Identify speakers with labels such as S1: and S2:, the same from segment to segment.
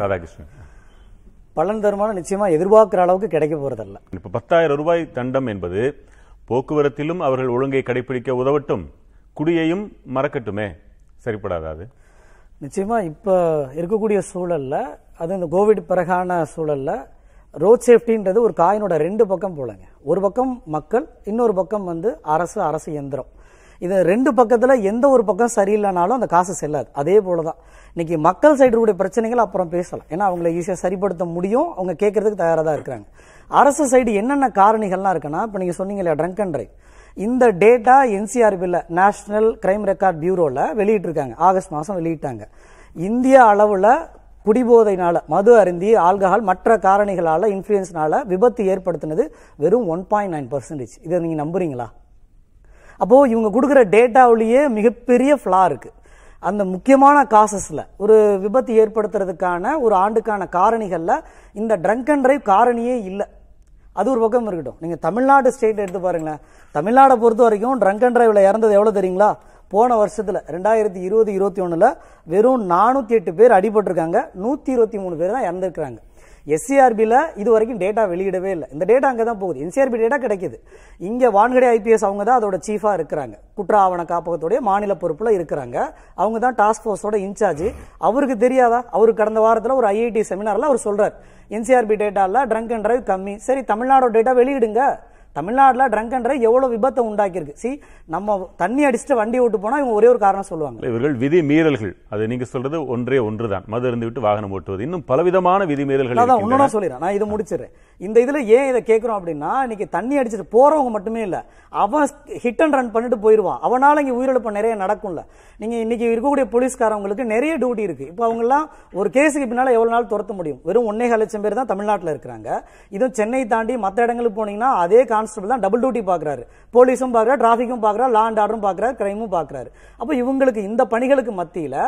S1: ராதாகிருஷ்ணன்
S2: பலன் தருமானம் நிச்சயமா எதிர்பார்க்கிற அளவுக்கு கிடைக்க போறதல்ல
S1: இப்ப பத்தாயிரம் ரூபாய் தண்டம் என்பது போக்குவரத்திலும் அவர்கள் ஒழுங்கை கடைபிடிக்க உதவட்டும் குடியையும் மறக்கட்டுமே சரிப்படாதாது
S2: நிச்சயமா இப்ப இருக்கக்கூடிய சூழல்ல அது இந்த கோவிட் பிறகான சூழல்ல ரோட் சேஃப்டின்றது ஒரு காயினோட ரெண்டு பக்கம் போலங்க ஒரு பக்கம் மக்கள் இன்னொரு பக்கம் வந்து அரசு அரசு எந்திரம் இது ரெண்டு பக்கத்தில் எந்த ஒரு பக்கம் சரியில்லைனாலும் அந்த காசு செல்லாது அதே போல தான் இன்றைக்கி மக்கள் சைடு கூடிய பிரச்சனைகள் அப்புறம் பேசலாம் ஏன்னா அவங்கள ஈஸியாக சரிப்படுத்த முடியும் அவங்க கேட்குறதுக்கு தயாராக தான் இருக்கிறாங்க அரசு சைடு என்னென்ன காரணிகள்லாம் இருக்குன்னா இப்போ நீங்கள் சொன்னீங்க இல்லையா ட்ரங்க் அண்ட் ட்ரைவ் இந்த டேட்டா என்சிஆர்பியில் நேஷ்னல் கிரைம் ரெக்கார்ட் பியூரோவில் வெளியிட்டிருக்காங்க ஆகஸ்ட் மாதம் வெளியிட்டாங்க இந்திய அளவில் குடிபோதைனால மது அருந்தி ஆல்கஹால் மற்ற காரணிகளால் இன்ஃப்ளூயன்ஸ்னால விபத்து ஏற்படுத்தினது வெறும் ஒன் பாயிண்ட் நைன் பர்சன்டேஜ் இதை நீங்கள் நம்புறீங்களா அப்போது இவங்க கொடுக்குற டேட்டாவிலேயே மிகப்பெரிய ஃப்ளா இருக்குது அந்த முக்கியமான காசஸில் ஒரு விபத்து ஏற்படுத்துறதுக்கான ஒரு ஆண்டுக்கான காரணிகளில் இந்த ட்ரங்க் அண்ட் ட்ரைவ் காரணியே இல்லை அது ஒரு பக்கம் இருக்கட்டும் நீங்கள் தமிழ்நாடு ஸ்டேட் எடுத்து பாருங்களேன் தமிழ்நாடை பொறுத்த வரைக்கும் ட்ரங்க் அண்ட் ட்ரைவில் இறந்தது எவ்வளோ தெரியுங்களா போன வருஷத்தில் ரெண்டாயிரத்தி இருபது இருபத்தி ஒன்றில் வெறும் நானூற்றி எட்டு பேர் அடிபட்டிருக்காங்க நூற்றி இருபத்தி மூணு பேர் தான் இறந்துருக்காங்க எஸ்சிஆர்பியில் இது வரைக்கும் டேட்டா வெளியிடவே இல்லை இந்த டேட்டா அங்கே தான் போகுது என்சிஆர்பி டேட்டா கிடைக்கிது இங்கே வான்கடை ஐபிஎஸ் அவங்க தான் அதோட சீஃபாக இருக்கிறாங்க குற்ற ஆவண காப்பகத்துடைய மாநில பொறுப்பில் இருக்கிறாங்க அவங்க தான் டாஸ்க் ஃபோர்ஸோட இன்சார்ஜ் அவருக்கு தெரியாதா அவர் கடந்த வாரத்தில் ஒரு ஐஐடி செமினாரில் அவர் சொல்கிறார் என்சிஆர்பி டேட்டாவில் ட்ரங்க் அண்ட் ட்ரைவ் கம்மி சரி தமிழ்நாடோட டேட்டா வெளியிடுங்க தமிழ்நாட்டில் ட்ரங்க் அண்ட் ட்ரைவ் எவ்வளோ விபத்தை உண்டாக்கியிருக்கு சி நம்ம தண்ணி அடிச்சுட்டு வண்டி ஓட்டு போனால் இவங்க ஒரே ஒரு காரணம் சொல்லுவாங்க
S1: இவர்கள் விதி மீறல்கள் அது நீங்கள் சொல்றது ஒன்றே ஒன்று தான் மது இருந்து விட்டு வாகனம் ஓட்டுவது இன்னும் பலவிதமான விதி மீறல்கள் அதான் ஒன்று
S2: சொல்லிடுறேன் நான் இதை முடிச்சிடுறேன் இந்த இதில் ஏன் இதை கேட்குறோம் அப்படின்னா இன்னைக்கு தண்ணி அடிச்சுட்டு போகிறவங்க மட்டுமே இல்லை அவன் ஹிட் அண்ட் ரன் பண்ணிட்டு போயிடுவான் அவனால் இங்கே உயிரிழப்பு நிறைய நடக்கும்ல நீங்கள் இன்னைக்கு இருக்கக்கூடிய போலீஸ்காரவங்களுக்கு நிறைய டியூட்டி இருக்குது இப்போ அவங்கெல்லாம் ஒரு கேஸுக்கு பின்னால் எவ்வளோ நாள் துரத்த முடியும் வெறும் ஒன்னே லட்சம் பேர் தான் தமிழ்நாட்டில் இருக்கிறாங்க இதுவும் சென்னை தாண்டி மற்ற இடங்களுக்கு போனீங்கன்னா அதே கான் கான்ஸ்டபிள் தான் டபுள் டியூட்டி பார்க்குறாரு போலீஸும் பார்க்குறாரு டிராஃபிக்கும் பார்க்குறாரு லா அண்ட் ஆர்டரும் பார்க்குறாரு கிரைமும் பார்க்குறாரு அப்போ இவங்களுக்கு இந்த பணிகளுக்கு மத்தியில்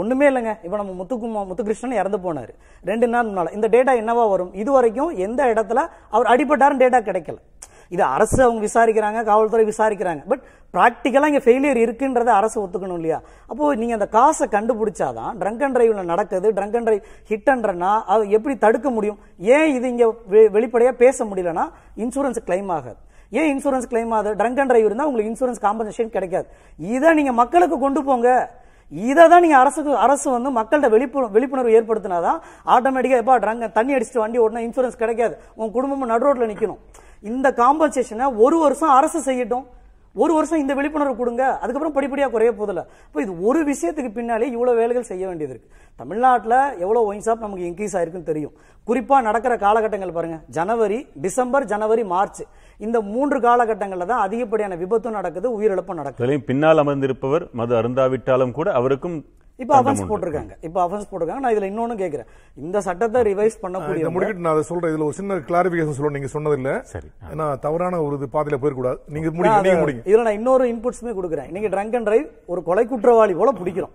S2: ஒன்றுமே இல்லைங்க இப்போ நம்ம முத்துக்குமா முத்துகிருஷ்ணன் இறந்து போனார் ரெண்டு நாள் முன்னால் இந்த டேட்டா என்னவா வரும் இது வரைக்கும் எந்த இடத்துல அவர் அடிபட்டாரும் டேட்டா கிடைக்கல இது அரசு அவங்க விசாரிக்கிறாங்க காவல்துறை விசாரிக்கிறாங்க பட் ப்ராக்டிக்கலாக இங்கே ஃபெயிலியர் இருக்குன்றதை அரசு ஒத்துக்கணும் இல்லையா அப்போது நீங்கள் அந்த காசை கண்டுபிடிச்சாதான் ட்ரங்க் அண்ட் ட்ரைவில் நடக்குது ட்ரங்க் அண்ட் ட்ரைவ் ஹிட்ன்றனா அது எப்படி தடுக்க முடியும் ஏன் இது இங்கே வெளிப்படையாக பேச முடியலனா இன்சூரன்ஸ் கிளைம் ஆகாது ஏன் இன்சூரன்ஸ் கிளைம் ஆகுது ட்ரங்க் அண்ட் ட்ரைவ் இருந்தால் உங்களுக்கு இன்சூரன்ஸ் காம்பன்சேஷன் கிடைக்காது இதை நீங்கள் மக்களுக்கு கொண்டு போங்க இதை தான் நீங்கள் அரசுக்கு அரசு வந்து மக்கள்கிட்ட விழிப்புணர்வு விழிப்புணர்வு ஏற்படுத்தினா தான் ஆட்டோமேட்டிக்காக எப்போ ட்ரங்க் தண்ணி அடிச்சுட்டு வண்டி ஓட்டினா இன்சூரன்ஸ் கிடைக்காது உங்கள் குடும்பமும் நடு ரோட்டில் நிற்கணும் இந்த காம்பன்சேஷனை ஒரு வருஷம் அரசு செய்யட்டும் ஒரு வருஷம் இந்த விழிப்புணர்வு கொடுங்க அதுக்கப்புறம் படிப்படியாக குறைய போதில்ல இப்போ இது ஒரு விஷயத்துக்கு பின்னாலே இவ்வளோ வேலைகள் செய்ய வேண்டியது இருக்குது தமிழ்நாட்டில் எவ்வளோ ஒயின் ஷாப் நமக்கு இன்க்ரீஸ் ஆயிருக்குன்னு தெரியும் குறிப்பாக நடக்கிற காலகட்டங்கள் பாருங்கள் ஜனவரி டிசம்பர் ஜனவரி மார்ச் இந்த மூன்று காலகட்டங்களில் தான் அதிகப்படியான விபத்தும் நடக்குது உயிரிழப்பும்
S1: நடக்குது பின்னால் அமர்ந்திருப்பவர் மது அருந்தாவிட்டாலும் கூட அவருக்கும் இப்போ அஃபென்ஸ்
S2: போட்டிருக்காங்க இப்போ அஃபென்ஸ் போட்டிருக்காங்க நான் இதுல இன்னொன்னு கேட்கிறேன் இந்த சட்டத்தை ரிவைஸ் பண்ணக்கூடிய முடிக்கிட்டு
S1: நான் அதை சொல்றேன் இதுல ஒரு சின்ன கிளாரிபிகேஷன் சொல்ல நீங்க சொன்னது இல்ல சரி
S2: ஏன்னா தவறான ஒரு பாதையில போயிடக்கூடாது நீங்க முடிக்க இதுல நான் இன்னொரு இன்புட்ஸுமே கொடுக்குறேன் நீங்க ட்ரங்க் அண்ட் ட்ரைவ் ஒரு கொலை குற்றவாளி போல பிடிக்கிறோம்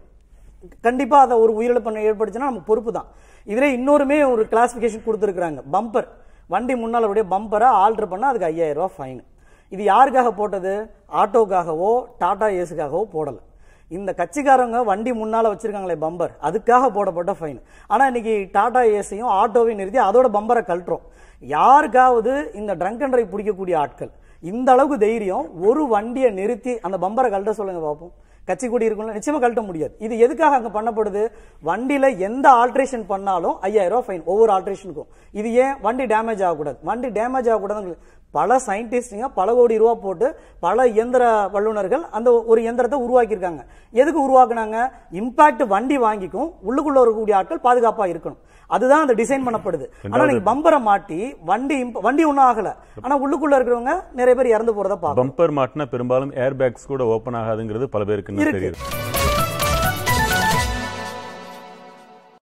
S2: கண்டிப்பா அதை ஒரு உயிரிழப்பு ஏற்படுச்சுன்னா நம்ம பொறுப்பு தான் இதுல இன்னொருமே ஒரு கிளாசிபிகேஷன் கொடுத்துருக்காங்க பம்பர் வண்டி முன்னால் அப்படியே பம்பரை ஆல்ட்ரு பண்ணால் அதுக்கு ஐயாயிரம் ரூபா ஃபைன் இது யாருக்காக போட்டது ஆட்டோக்காகவோ டாடா ஏஸுக்காகவோ போடலை இந்த கட்சிக்காரங்க வண்டி முன்னால் வச்சுருக்காங்களே பம்பர் அதுக்காக போடப்பட்ட ஃபைன் ஆனால் இன்றைக்கி டாடா ஏசியும் ஆட்டோவையும் நிறுத்தி அதோட பம்பரை கழட்டுறோம் யாருக்காவது இந்த ட்ரங்க் அண்ட் ட்ரைவ் பிடிக்கக்கூடிய ஆட்கள் இந்த அளவுக்கு தைரியம் ஒரு வண்டியை நிறுத்தி அந்த பம்பரை கழட்ட சொல்லுங்கள் பார்ப்போம் கட்சி கூடி இருக்கும்ல நிச்சயமாக கழட்ட முடியாது இது எதுக்காக அங்கே பண்ணப்படுது வண்டியில் எந்த ஆல்ட்ரேஷன் பண்ணாலும் ஐயாயிரம் ரூபாய் ஃபைன் ஒவ்வொரு ஆல்ட்ரேஷனுக்கும் இது ஏன் வண்டி டேமேஜ் ஆகக்கூடாது வண்டி டேமேஜ் ஆகக்கூடாது பல சயின்டிஸ்டுங்க பல கோடி ரூபா போட்டு பல இயந்திர வல்லுநர்கள் அந்த ஒரு இயந்திரத்தை உருவாக்கியிருக்காங்க எதுக்கு உருவாக்குனாங்க இம்பாக்ட் வண்டி வாங்கிக்கும் உள்ளுக்குள்ள இருக்கக்கூடிய ஆட்கள் பாதுகாப்பாக இருக்கணும் அதுதான் அந்த டிசைன் பண்ணப்படுது ஆனா நீங்க பம்பரை மாட்டி வண்டி வண்டி ஒன்றும் ஆகல ஆனா உள்ளுக்குள்ள இருக்கிறவங்க நிறைய பேர் இறந்து போறத
S1: பம்பர் மாட்டினா பெரும்பாலும் ஏர் பேக்ஸ் கூட ஓப்பன் ஆகாதுங்கிறது பல பேருக்கு Yürü.